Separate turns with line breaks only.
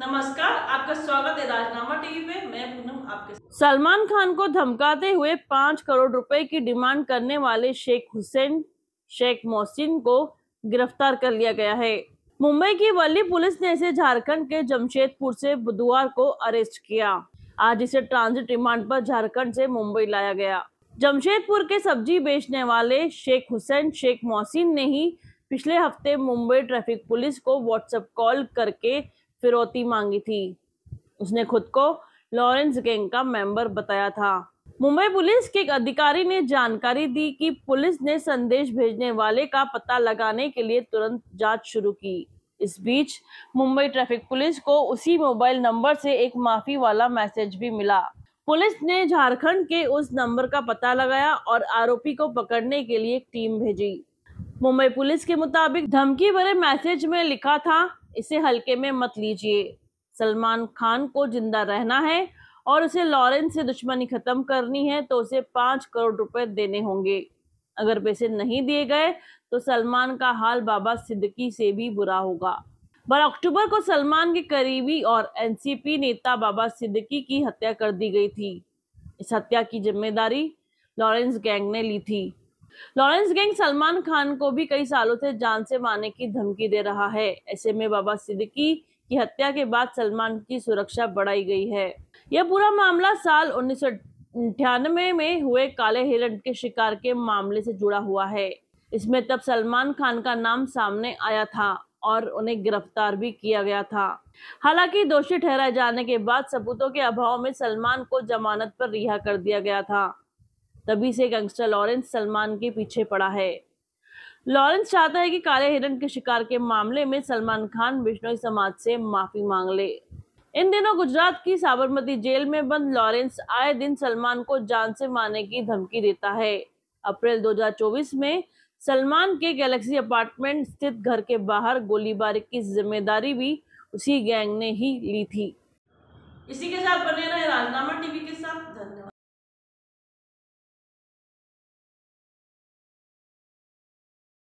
नमस्कार आपका स्वागत है राजनामा टीवी पे मैं पूनम आपके सलमान खान को धमकाते हुए पाँच करोड़ रुपए की डिमांड करने वाले शेख हुसैन शेख मोहसिन को गिरफ्तार कर लिया गया है मुंबई की वली पुलिस ने इसे झारखंड के जमशेदपुर से बुधवार को अरेस्ट किया आज इसे ट्रांजिट रिमांड पर झारखंड से मुंबई लाया गया जमशेदपुर के सब्जी बेचने वाले शेख हुसैन शेख मोहसिन ने ही पिछले हफ्ते मुंबई ट्रैफिक पुलिस को व्हाट्सएप कॉल करके फिरौती मांगी थी उसने खुद को लॉरेंस गैंग का मेंबर बताया था मुंबई पुलिस के एक अधिकारी ने जानकारी दी कि पुलिस ने संदेश भेजने वाले का पता लगाने के लिए तुरंत जांच शुरू की इस बीच मुंबई ट्रैफिक पुलिस को उसी मोबाइल नंबर से एक माफी वाला मैसेज भी मिला पुलिस ने झारखंड के उस नंबर का पता लगाया और आरोपी को पकड़ने के लिए एक टीम भेजी मुंबई पुलिस के मुताबिक धमकी भरे मैसेज में लिखा था इसे हल्के में मत लीजिए सलमान खान को जिंदा रहना है और उसे लॉरेंस से दुश्मनी खत्म करनी है तो उसे पाँच करोड़ रुपए देने होंगे अगर पैसे नहीं दिए गए तो सलमान का हाल बाबा सिद्दकी से भी बुरा होगा बारह अक्टूबर को सलमान के करीबी और एनसीपी नेता बाबा सिद्दकी की हत्या कर दी गई थी इस हत्या की जिम्मेदारी लॉरेंस गैंग ने ली थी लॉरेंस गैंग सलमान खान को भी कई सालों से जान से मारने की धमकी दे रहा है ऐसे में बाबा सिद्दीकी की हत्या के बाद सलमान की सुरक्षा बढ़ाई गई है यह पूरा मामला साल उन्नीस में हुए काले हिरण के शिकार के मामले से जुड़ा हुआ है इसमें तब सलमान खान का नाम सामने आया था और उन्हें गिरफ्तार भी किया गया था हालांकि दोषी ठहराए जाने के बाद सबूतों के अभाव में सलमान को जमानत पर रिहा कर दिया गया था तभी से गैंगस्टर लॉरेंस सलमान के पीछे पड़ा है लॉरेंस चाहता है कि काले हिरन के शिकार के मामले में सलमान खान बिश्नोई समाज से माफी मांग ले इन दिनों गुजरात की साबरमती जेल में बंद लॉरेंस आए दिन सलमान को जान से मारने की धमकी देता है अप्रैल 2024 में सलमान के गैलेक्सी अपार्टमेंट स्थित घर के बाहर गोलीबारी की जिम्मेदारी भी उसी गैंग ने ही ली थी इसी के साथ बने रहे राजनामा टीवी के